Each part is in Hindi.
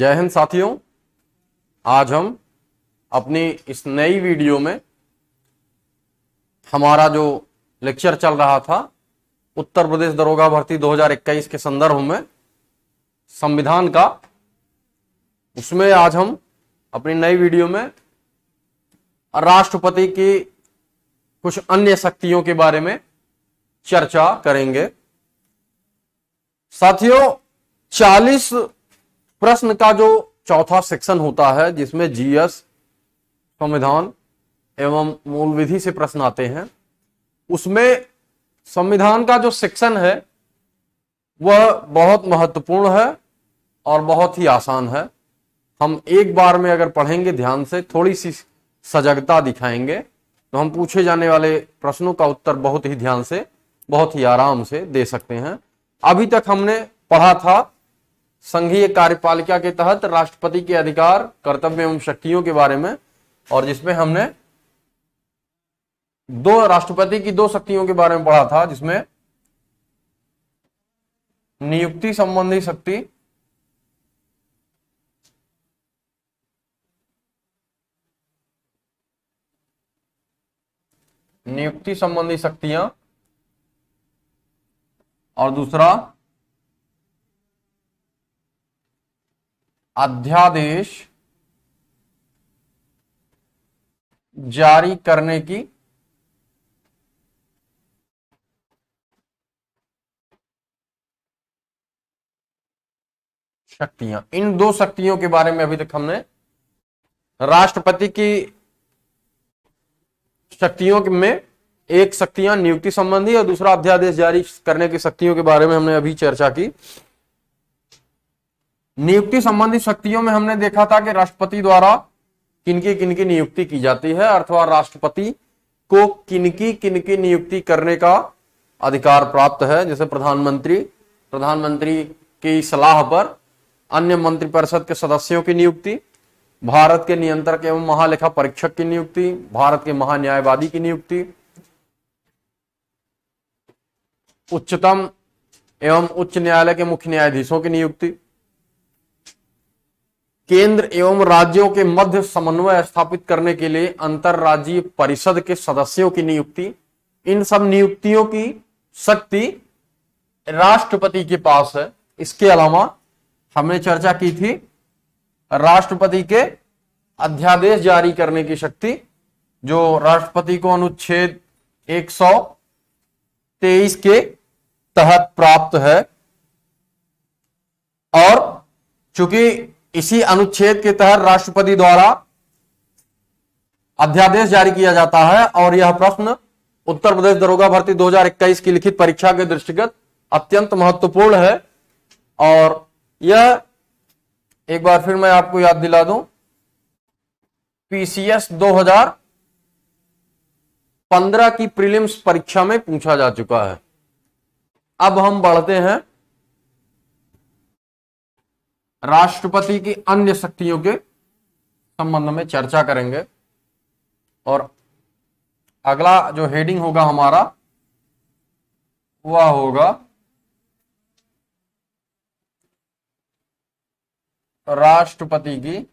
जय हिंद साथियों आज हम अपनी इस नई वीडियो में हमारा जो लेक्चर चल रहा था उत्तर प्रदेश दरोगा भर्ती 2021 के संदर्भ में संविधान का उसमें आज हम अपनी नई वीडियो में राष्ट्रपति की कुछ अन्य शक्तियों के बारे में चर्चा करेंगे साथियों 40 प्रश्न का जो चौथा सेक्शन होता है जिसमें जीएस संविधान एवं मूल विधि से प्रश्न आते हैं उसमें संविधान का जो सेक्शन है वह बहुत महत्वपूर्ण है और बहुत ही आसान है हम एक बार में अगर पढ़ेंगे ध्यान से थोड़ी सी सजगता दिखाएंगे तो हम पूछे जाने वाले प्रश्नों का उत्तर बहुत ही ध्यान से बहुत ही आराम से दे सकते हैं अभी तक हमने पढ़ा था संघीय कार्यपालिका के तहत राष्ट्रपति के अधिकार कर्तव्य एवं शक्तियों के बारे में और जिसमें हमने दो राष्ट्रपति की दो शक्तियों के बारे में पढ़ा था जिसमें नियुक्ति संबंधी शक्ति नियुक्ति संबंधी शक्तियां और दूसरा अध्यादेश जारी करने की शक्तियां इन दो शक्तियों के बारे में अभी तक हमने राष्ट्रपति की शक्तियों में एक शक्तियां नियुक्ति संबंधी और दूसरा अध्यादेश जारी करने की शक्तियों के बारे में हमने अभी चर्चा की नियुक्ति संबंधी शक्तियों में हमने देखा था कि राष्ट्रपति द्वारा किनकी किनकी नियुक्ति की जाती है अथवा राष्ट्रपति को किनकी किनकी नियुक्ति करने का अधिकार प्राप्त है जैसे प्रधानमंत्री प्रधानमंत्री की सलाह पर अन्य मंत्रिपरिषद के सदस्यों की नियुक्ति भारत के नियंत्रक एवं महालेखा परीक्षक की नियुक्ति भारत के महान्यायवादी की नियुक्ति उच्चतम एवं उच्च न्यायालय के मुख्य न्यायाधीशों की नियुक्ति केंद्र एवं राज्यों के मध्य समन्वय स्थापित करने के लिए अंतरराज्यीय परिषद के सदस्यों की नियुक्ति इन सब नियुक्तियों की शक्ति राष्ट्रपति के पास है इसके अलावा हमने चर्चा की थी राष्ट्रपति के अध्यादेश जारी करने की शक्ति जो राष्ट्रपति को अनुच्छेद 123 के तहत प्राप्त है और चूंकि इसी अनुच्छेद के तहत राष्ट्रपति द्वारा अध्यादेश जारी किया जाता है और यह प्रश्न उत्तर प्रदेश दरोगा भर्ती 2021 की लिखित परीक्षा के दृष्टिगत अत्यंत महत्वपूर्ण है और यह एक बार फिर मैं आपको याद दिला दूं पीसीएस 2015 की प्रीलिम्स परीक्षा में पूछा जा चुका है अब हम बढ़ते हैं राष्ट्रपति की अन्य शक्तियों के संबंध में चर्चा करेंगे और अगला जो हेडिंग होगा हमारा वह होगा राष्ट्रपति की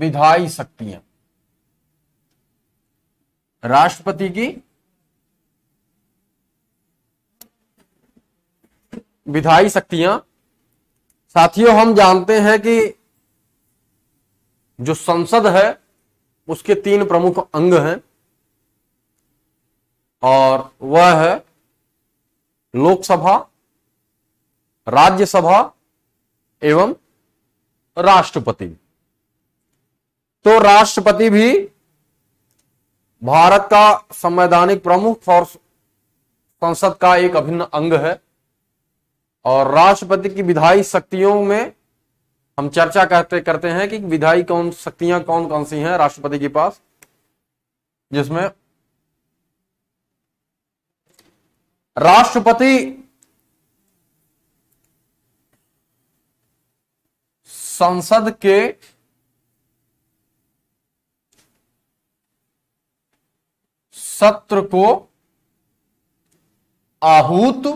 विधायी शक्तियां राष्ट्रपति की विधायी शक्तियां साथियों हम जानते हैं कि जो संसद है उसके तीन प्रमुख अंग हैं और वह है लोकसभा राज्यसभा एवं राष्ट्रपति तो राष्ट्रपति भी भारत का संवैधानिक प्रमुख और संसद का एक अभिन्न अंग है और राष्ट्रपति की विधायी शक्तियों में हम चर्चा करते करते हैं कि विधायी कौन शक्तियां कौन कौन सी हैं राष्ट्रपति के पास जिसमें राष्ट्रपति संसद के सत्र को आहूत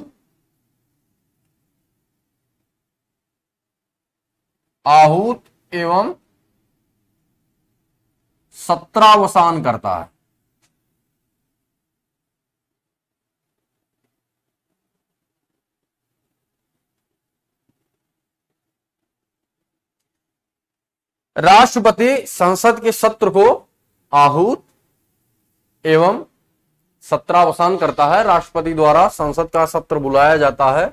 आहूत एवं सत्रावसान करता है राष्ट्रपति संसद के सत्र को आहूत एवं सत्रावसान करता है राष्ट्रपति द्वारा संसद का सत्र बुलाया जाता है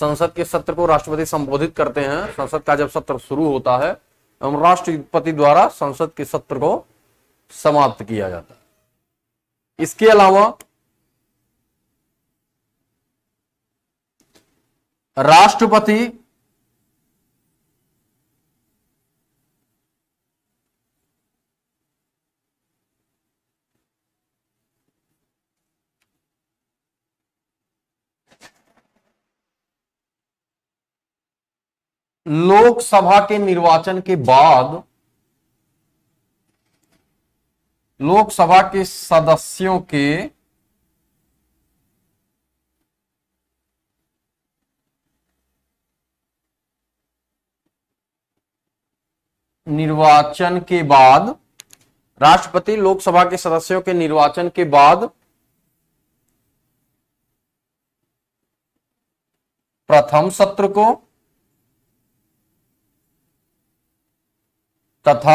संसद के सत्र को राष्ट्रपति संबोधित करते हैं संसद का जब सत्र शुरू होता है एवं राष्ट्रपति द्वारा संसद के सत्र को समाप्त किया जाता है इसके अलावा राष्ट्रपति लोकसभा के निर्वाचन के बाद लोकसभा के सदस्यों के निर्वाचन के बाद राष्ट्रपति लोकसभा के सदस्यों के निर्वाचन के बाद प्रथम सत्र को तथा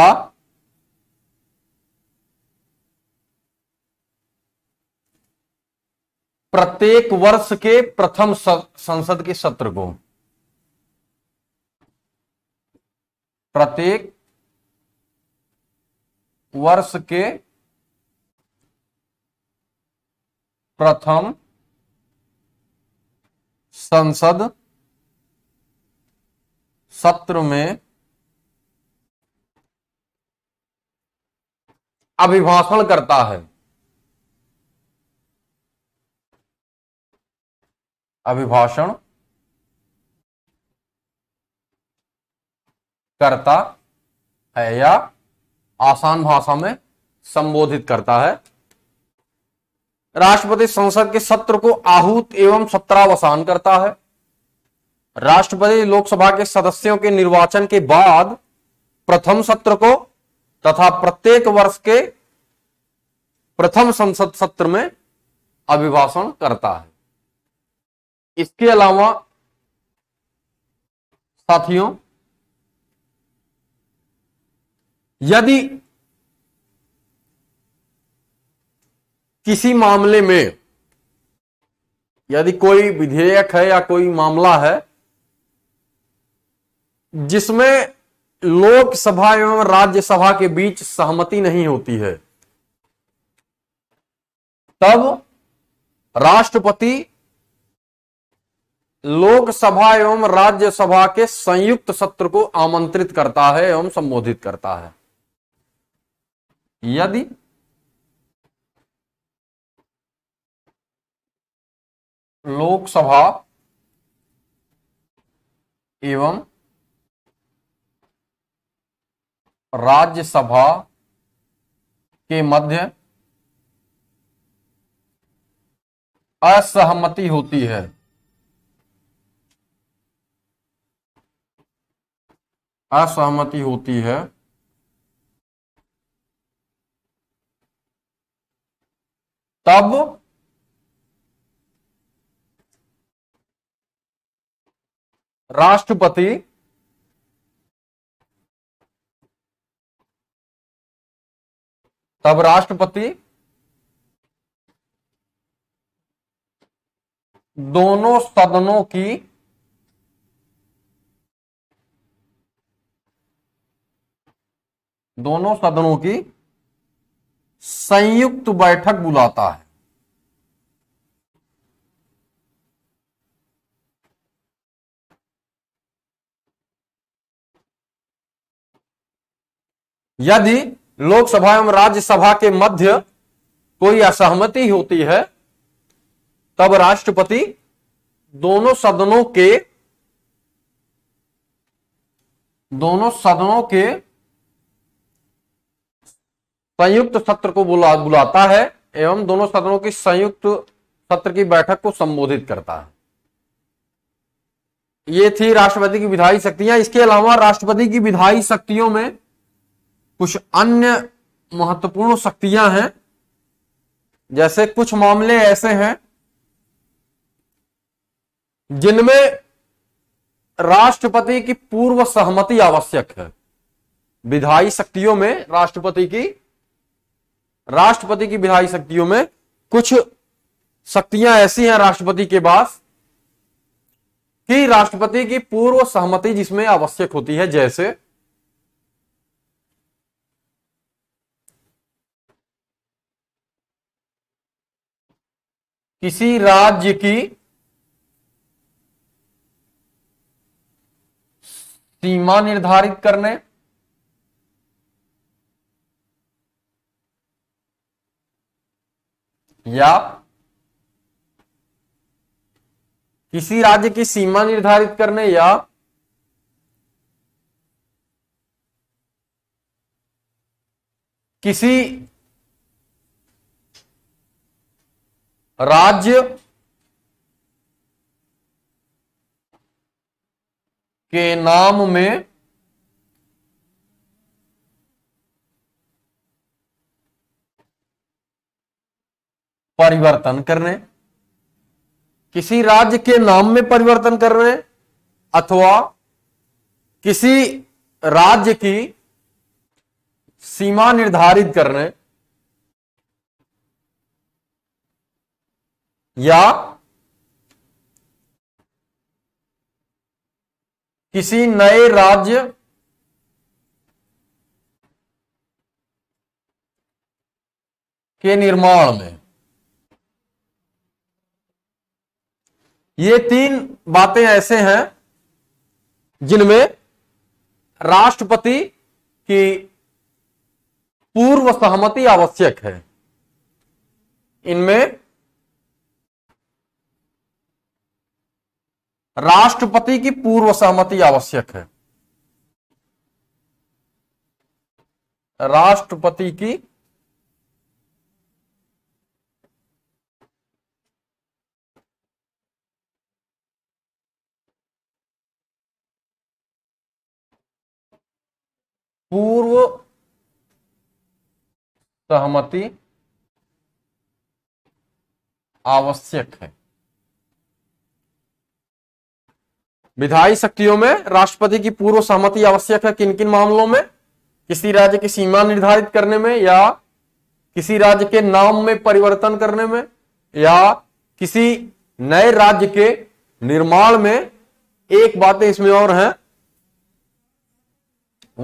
प्रत्येक वर्ष के प्रथम संसद के सत्र को प्रत्येक वर्ष के प्रथम संसद सत्र में अभिभाषण करता है अभिभाषण करता है या आसान भाषा में संबोधित करता है राष्ट्रपति संसद के सत्र को आहूत एवं सत्रावसान करता है राष्ट्रपति लोकसभा के सदस्यों के निर्वाचन के बाद प्रथम सत्र को तथा प्रत्येक वर्ष के प्रथम संसद सत्र में अभिभाषण करता है इसके अलावा साथियों यदि किसी मामले में यदि कोई विधेयक है या कोई मामला है जिसमें लोकसभा एवं राज्यसभा के बीच सहमति नहीं होती है तब राष्ट्रपति लोकसभा एवं राज्यसभा के संयुक्त सत्र को आमंत्रित करता है एवं संबोधित करता है यदि लोकसभा एवं राज्यसभा के मध्य असहमति होती है असहमति होती है तब राष्ट्रपति तब राष्ट्रपति दोनों सदनों की दोनों सदनों की संयुक्त बैठक बुलाता है यदि लोकसभा एवं राज्यसभा के मध्य कोई असहमति होती है तब राष्ट्रपति दोनों सदनों के दोनों सदनों के संयुक्त सत्र को बुला बुलाता है एवं दोनों सदनों की संयुक्त सत्र की बैठक को संबोधित करता है ये थी राष्ट्रपति की विधायी शक्तियां इसके अलावा राष्ट्रपति की विधायी शक्तियों में कुछ अन्य महत्वपूर्ण शक्तियां हैं जैसे कुछ मामले ऐसे हैं जिनमें राष्ट्रपति की पूर्व सहमति आवश्यक है विधायी शक्तियों में राष्ट्रपति की राष्ट्रपति की विधायी शक्तियों में कुछ शक्तियां ऐसी हैं राष्ट्रपति के पास कि राष्ट्रपति की पूर्व सहमति जिसमें आवश्यक होती है जैसे किसी राज्य की सीमा निर्धारित करने या किसी राज्य की सीमा निर्धारित करने या किसी राज्य के नाम में परिवर्तन करने किसी राज्य के नाम में परिवर्तन करने अथवा किसी राज्य की सीमा निर्धारित करने या किसी नए राज्य के निर्माण में ये तीन बातें ऐसे हैं जिनमें राष्ट्रपति की पूर्व सहमति आवश्यक है इनमें राष्ट्रपति की पूर्व सहमति आवश्यक है राष्ट्रपति की पूर्व सहमति आवश्यक है विधायी शक्तियों में राष्ट्रपति की पूर्व सहमति आवश्यक है किन किन मामलों में किसी राज्य की सीमा निर्धारित करने में या किसी राज्य के नाम में परिवर्तन करने में या किसी नए राज्य के निर्माण में एक बातें इसमें और हैं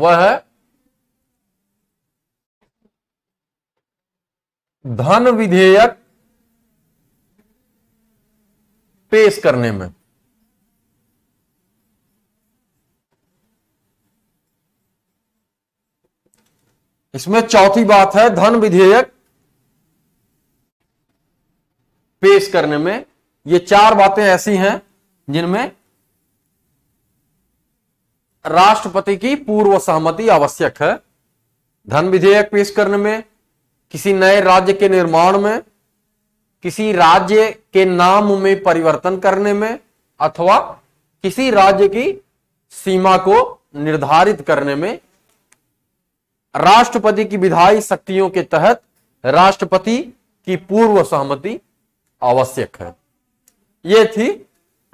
वह है धन विधेयक पेश करने में इसमें चौथी बात है धन विधेयक पेश करने में ये चार बातें ऐसी हैं जिनमें राष्ट्रपति की पूर्व सहमति आवश्यक है धन विधेयक पेश करने में किसी नए राज्य के निर्माण में किसी राज्य के नाम में परिवर्तन करने में अथवा किसी राज्य की सीमा को निर्धारित करने में राष्ट्रपति की विधायी शक्तियों के तहत राष्ट्रपति की पूर्व सहमति आवश्यक है ये थी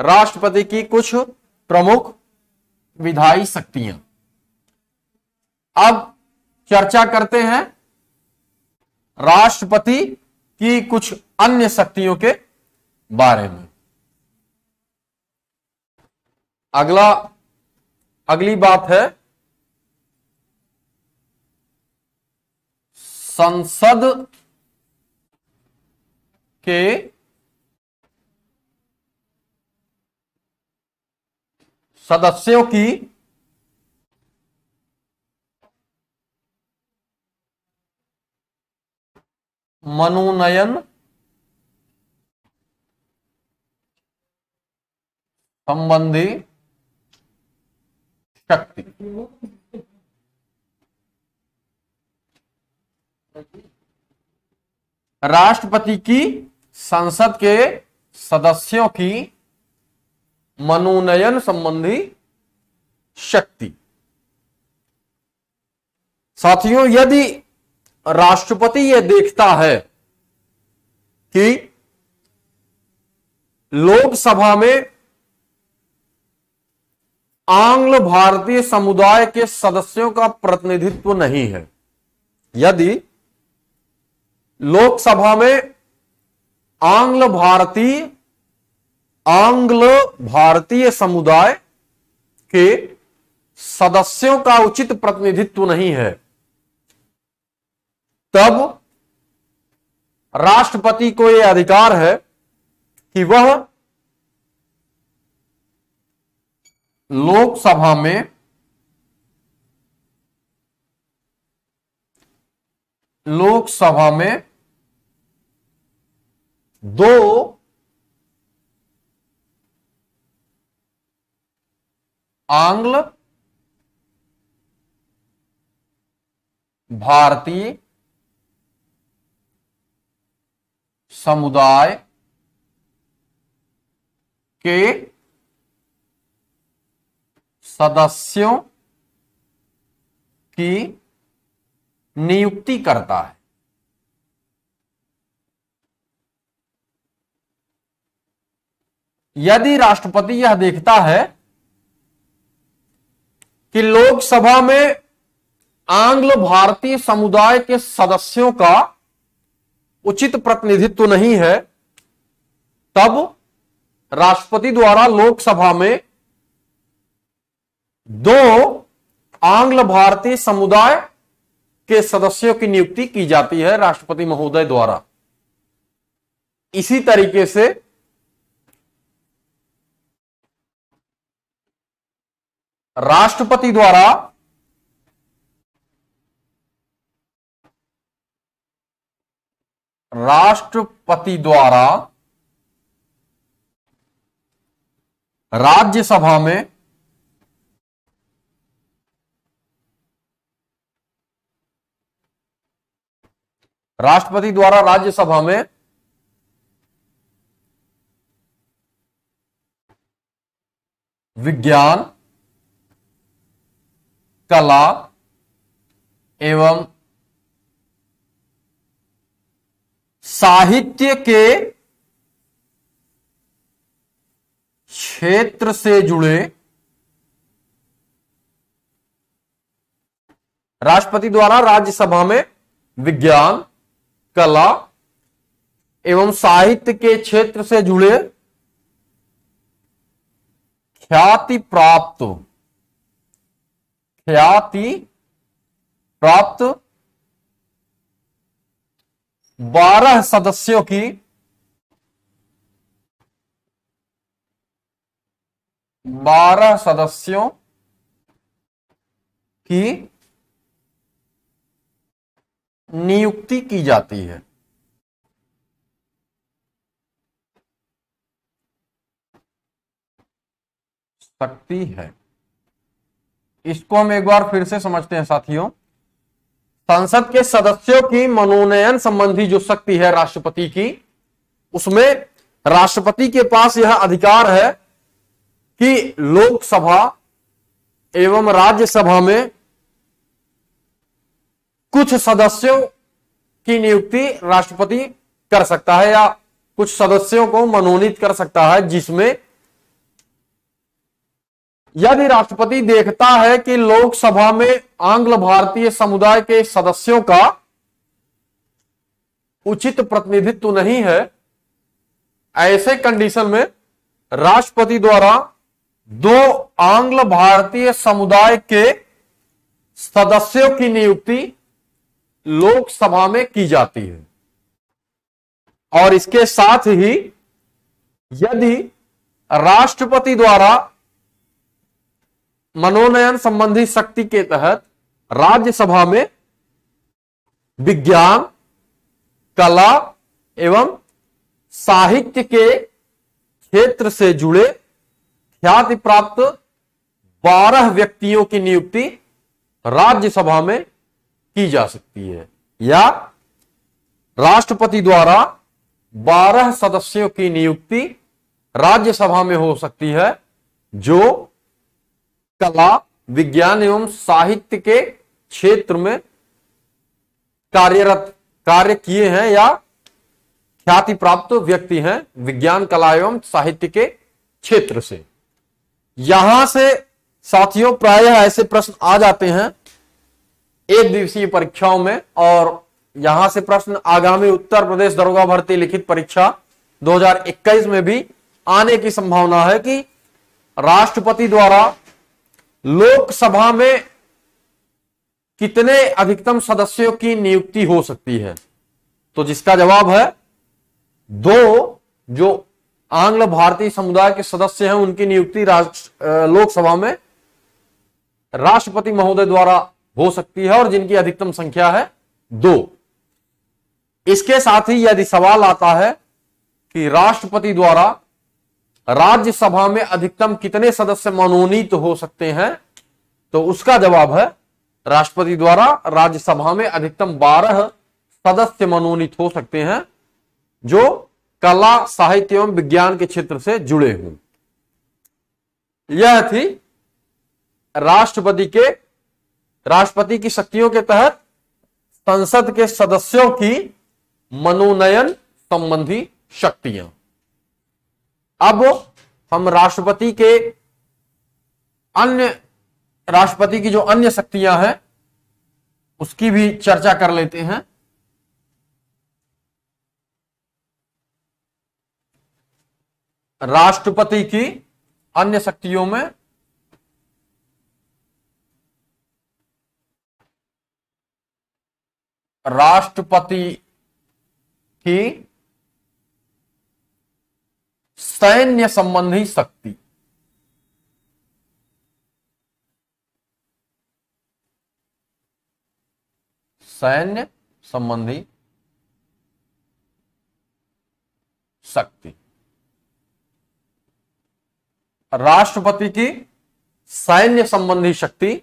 राष्ट्रपति की कुछ प्रमुख विधायी शक्तियां अब चर्चा करते हैं राष्ट्रपति की कुछ अन्य शक्तियों के बारे में अगला अगली बात है संसद के सदस्यों की मनोनयन संबंधी शक्ति राष्ट्रपति की संसद के सदस्यों की मनोनयन संबंधी शक्ति साथियों यदि राष्ट्रपति यह देखता है कि लोकसभा में आंग्ल भारतीय समुदाय के सदस्यों का प्रतिनिधित्व नहीं है यदि लोकसभा में आंग्ल भारतीय आंग्ल भारतीय समुदाय के सदस्यों का उचित प्रतिनिधित्व नहीं है तब राष्ट्रपति को यह अधिकार है कि वह लोकसभा में लोकसभा में दो आंग्ल भारतीय समुदाय के सदस्यों की नियुक्ति करता है यदि राष्ट्रपति यह देखता है कि लोकसभा में आंग्ल भारतीय समुदाय के सदस्यों का उचित प्रतिनिधित्व नहीं है तब राष्ट्रपति द्वारा लोकसभा में दो आंग्ल भारतीय समुदाय के सदस्यों की नियुक्ति की जाती है राष्ट्रपति महोदय द्वारा इसी तरीके से राष्ट्रपति द्वारा राष्ट्रपति द्वारा राज्यसभा में राष्ट्रपति द्वारा राज्यसभा में विज्ञान कला एवं साहित्य के क्षेत्र से जुड़े राष्ट्रपति द्वारा राज्यसभा में विज्ञान कला एवं साहित्य के क्षेत्र से जुड़े ख्याति प्राप्त ख्याति प्राप्त बारह सदस्यों की बारह सदस्यों की नियुक्ति की जाती है सकती है इसको हम एक बार फिर से समझते हैं साथियों संसद के सदस्यों की मनोनयन संबंधी जो शक्ति है राष्ट्रपति की उसमें राष्ट्रपति के पास यह अधिकार है कि लोकसभा एवं राज्यसभा में कुछ सदस्यों की नियुक्ति राष्ट्रपति कर सकता है या कुछ सदस्यों को मनोनीत कर सकता है जिसमें यदि राष्ट्रपति देखता है कि लोकसभा में आंग्ल भारतीय समुदाय के सदस्यों का उचित प्रतिनिधित्व नहीं है ऐसे कंडीशन में राष्ट्रपति द्वारा दो आंग्ल भारतीय समुदाय के सदस्यों की नियुक्ति लोकसभा में की जाती है और इसके साथ ही यदि राष्ट्रपति द्वारा मनोनयन संबंधी शक्ति के तहत राज्यसभा में विज्ञान कला एवं साहित्य के क्षेत्र से जुड़े ख्याति प्राप्त बारह व्यक्तियों की नियुक्ति राज्यसभा में की जा सकती है या राष्ट्रपति द्वारा बारह सदस्यों की नियुक्ति राज्यसभा में हो सकती है जो कला विज्ञान एवं साहित्य के क्षेत्र में कार्यरत कार्य किए हैं या ख्याति प्राप्त व्यक्ति हैं विज्ञान कला एवं साहित्य के क्षेत्र से यहां से साथियों प्रायः ऐसे प्रश्न आ जाते हैं एक दिवसीय परीक्षाओं में और यहां से प्रश्न आगामी उत्तर प्रदेश दरोगा भर्ती लिखित परीक्षा 2021 में भी आने की संभावना है कि राष्ट्रपति द्वारा लोकसभा में कितने अधिकतम सदस्यों की नियुक्ति हो सकती है तो जिसका जवाब है दो जो आंग्ल भारतीय समुदाय के सदस्य हैं उनकी नियुक्ति राष्ट्र लोकसभा में राष्ट्रपति महोदय द्वारा हो सकती है और जिनकी अधिकतम संख्या है दो इसके साथ ही यदि सवाल आता है कि राष्ट्रपति द्वारा राज्यसभा में अधिकतम कितने सदस्य मनोनीत हो सकते हैं तो उसका जवाब है राष्ट्रपति द्वारा राज्यसभा में अधिकतम 12 सदस्य मनोनीत हो सकते हैं जो कला साहित्य एवं विज्ञान के क्षेत्र से जुड़े हों यह थी राष्ट्रपति के राष्ट्रपति की शक्तियों के तहत संसद के सदस्यों की मनोनयन संबंधी शक्तियां अब हम राष्ट्रपति के अन्य राष्ट्रपति की जो अन्य शक्तियां हैं उसकी भी चर्चा कर लेते हैं राष्ट्रपति की अन्य शक्तियों में राष्ट्रपति की सैन्य संबंधी शक्ति सैन्य संबंधी शक्ति राष्ट्रपति की सैन्य संबंधी शक्ति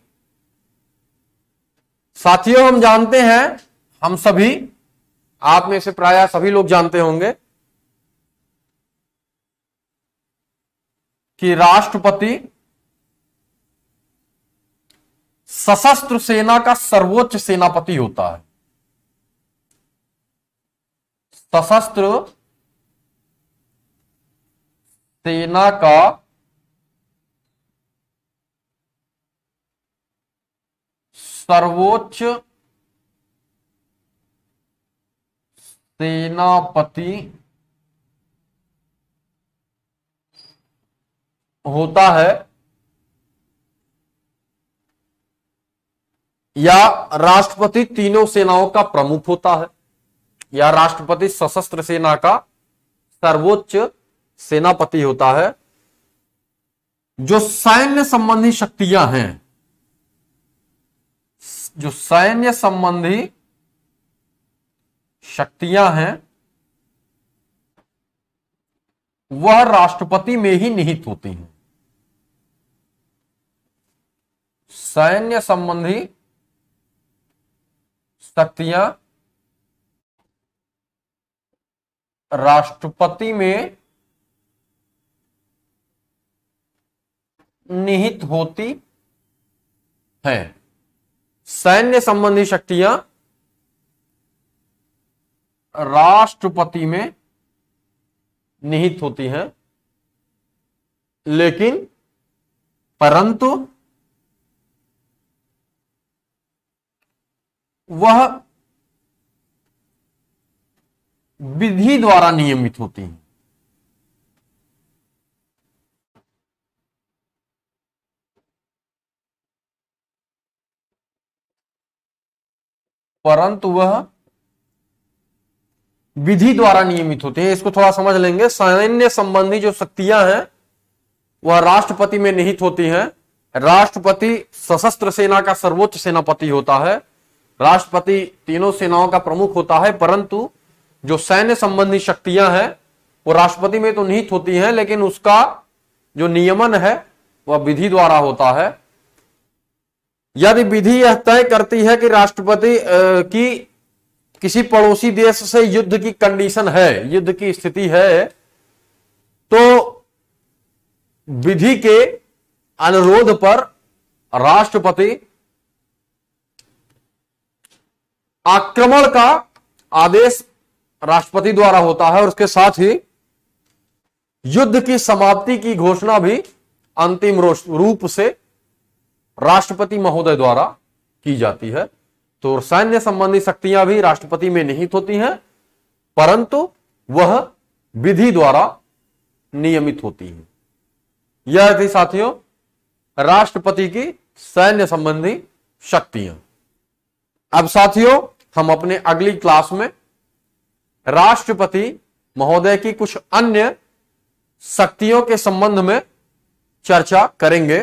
साथियों हम जानते हैं हम सभी आप में से प्राय सभी लोग जानते होंगे कि राष्ट्रपति सशस्त्र सेना का सर्वोच्च सेनापति होता है सशस्त्र सेना का सर्वोच्च सेनापति होता है या राष्ट्रपति तीनों सेनाओं का प्रमुख होता है या राष्ट्रपति सशस्त्र सेना का सर्वोच्च सेनापति होता है जो सैन्य संबंधी शक्तियां हैं जो सैन्य संबंधी शक्तियां हैं वह राष्ट्रपति में ही निहित होती हैं सैन्य संबंधी शक्तियां राष्ट्रपति में निहित होती है सैन्य संबंधी शक्तियां राष्ट्रपति में निहित होती हैं लेकिन परंतु वह विधि द्वारा नियमित होती है परंतु वह विधि द्वारा नियमित होती है इसको थोड़ा समझ लेंगे सैन्य संबंधी जो शक्तियां हैं वह राष्ट्रपति में निहित होती हैं राष्ट्रपति सशस्त्र सेना का सर्वोच्च सेनापति होता है राष्ट्रपति तीनों सेनाओं का प्रमुख होता है परंतु जो सैन्य संबंधी शक्तियां हैं वो राष्ट्रपति में तो निहित होती हैं लेकिन उसका जो नियमन है वह विधि द्वारा होता है यदि विधि यह तय करती है कि राष्ट्रपति की किसी पड़ोसी देश से युद्ध की कंडीशन है युद्ध की स्थिति है तो विधि के अनुरोध पर राष्ट्रपति आक्रमण का आदेश राष्ट्रपति द्वारा होता है और उसके साथ ही युद्ध की समाप्ति की घोषणा भी अंतिम रूप से राष्ट्रपति महोदय द्वारा की जाती है तो सैन्य संबंधी शक्तियां भी राष्ट्रपति में निहित होती हैं परंतु वह विधि द्वारा नियमित होती है यह थी साथियों राष्ट्रपति की सैन्य संबंधी शक्तियां अब साथियों हम अपने अगली क्लास में राष्ट्रपति महोदय की कुछ अन्य शक्तियों के संबंध में चर्चा करेंगे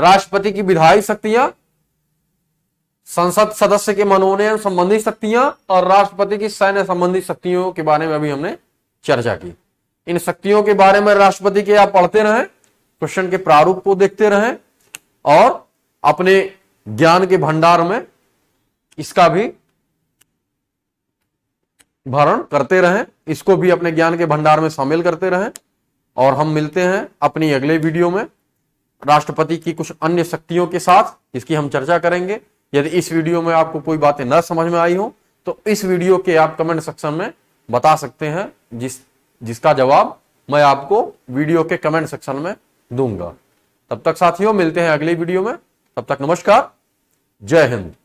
राष्ट्रपति की विधायी शक्तियां संसद सदस्य के मनोनयन संबंधी शक्तियां और राष्ट्रपति की सैन्य संबंधी शक्तियों के बारे में अभी हमने चर्चा की इन शक्तियों के बारे में राष्ट्रपति के आप पढ़ते रहें क्वेश्चन के प्रारूप को देखते रहें और अपने ज्ञान के भंडार में इसका भी भरण करते रहें इसको भी अपने ज्ञान के भंडार में शामिल करते रहें और हम मिलते हैं अपनी अगले वीडियो में राष्ट्रपति की कुछ अन्य शक्तियों के साथ इसकी हम चर्चा करेंगे यदि इस वीडियो में आपको कोई बातें न समझ में आई हो तो इस वीडियो के आप कमेंट सेक्शन में बता सकते हैं जिस जिसका जवाब मैं आपको वीडियो के कमेंट सेक्शन में दूंगा तब तक साथियों मिलते हैं अगली वीडियो में तब तक नमस्कार जय हिंद